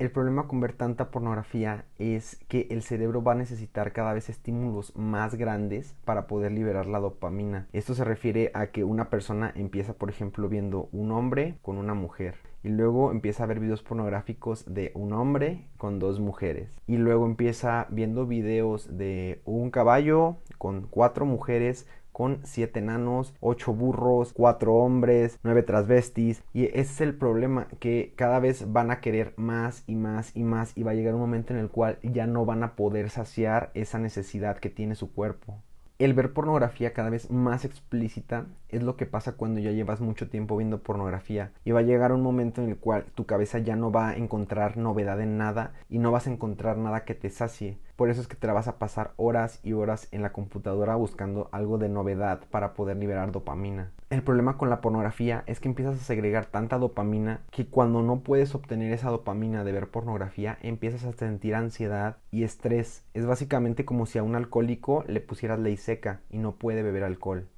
El problema con ver tanta pornografía es que el cerebro va a necesitar cada vez estímulos más grandes para poder liberar la dopamina. Esto se refiere a que una persona empieza, por ejemplo, viendo un hombre con una mujer y luego empieza a ver videos pornográficos de un hombre con dos mujeres y luego empieza viendo videos de un caballo con cuatro mujeres con 7 enanos, 8 burros, 4 hombres, 9 transvestis. Y ese es el problema, que cada vez van a querer más y más y más y va a llegar un momento en el cual ya no van a poder saciar esa necesidad que tiene su cuerpo. El ver pornografía cada vez más explícita es lo que pasa cuando ya llevas mucho tiempo viendo pornografía y va a llegar un momento en el cual tu cabeza ya no va a encontrar novedad en nada y no vas a encontrar nada que te sacie por eso es que te la vas a pasar horas y horas en la computadora buscando algo de novedad para poder liberar dopamina. El problema con la pornografía es que empiezas a segregar tanta dopamina que cuando no puedes obtener esa dopamina de ver pornografía empiezas a sentir ansiedad y estrés. Es básicamente como si a un alcohólico le pusieras ley seca y no puede beber alcohol.